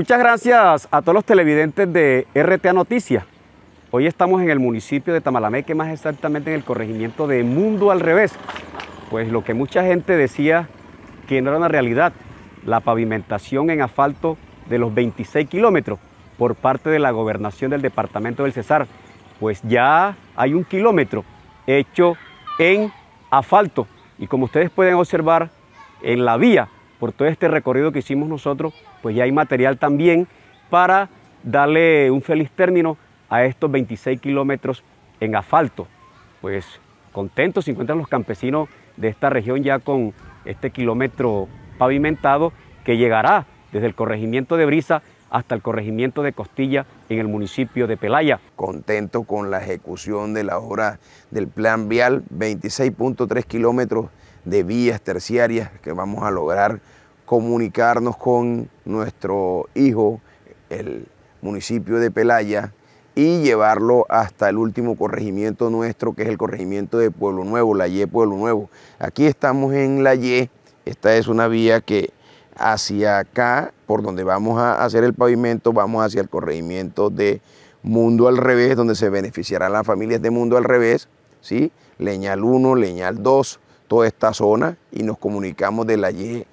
Muchas gracias a todos los televidentes de RTA Noticias. Hoy estamos en el municipio de Tamalameque, más exactamente en el corregimiento de Mundo al Revés. Pues lo que mucha gente decía que no era una realidad, la pavimentación en asfalto de los 26 kilómetros por parte de la gobernación del departamento del Cesar. Pues ya hay un kilómetro hecho en asfalto. Y como ustedes pueden observar, en la vía por todo este recorrido que hicimos nosotros, pues ya hay material también para darle un feliz término a estos 26 kilómetros en asfalto. Pues contentos se encuentran los campesinos de esta región ya con este kilómetro pavimentado que llegará desde el corregimiento de Brisa hasta el corregimiento de Costilla en el municipio de Pelaya. Contento con la ejecución de la obra del plan vial, 26.3 kilómetros de vías terciarias que vamos a lograr comunicarnos con nuestro hijo, el municipio de Pelaya, y llevarlo hasta el último corregimiento nuestro, que es el corregimiento de Pueblo Nuevo, la Y Pueblo Nuevo. Aquí estamos en la Y, esta es una vía que hacia acá, por donde vamos a hacer el pavimento, vamos hacia el corregimiento de Mundo al Revés, donde se beneficiarán las familias de Mundo al Revés, ¿sí? Leñal 1, Leñal 2, toda esta zona y nos comunicamos de la Y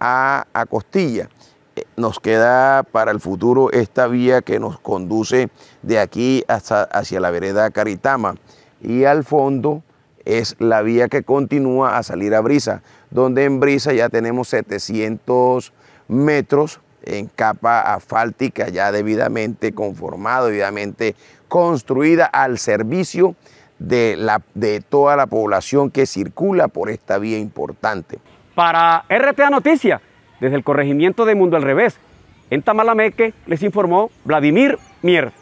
a, Costilla. Eh, nos queda para el futuro esta vía que nos conduce de aquí hasta, hacia la vereda Caritama y al fondo es la vía que continúa a salir a Brisa, donde en Brisa ya tenemos 700 metros en capa asfáltica ya debidamente conformada, debidamente construida al servicio de, la, de toda la población que circula por esta vía importante. Para RTA noticia desde el corregimiento de Mundo al Revés, en Tamalameque les informó Vladimir Mier.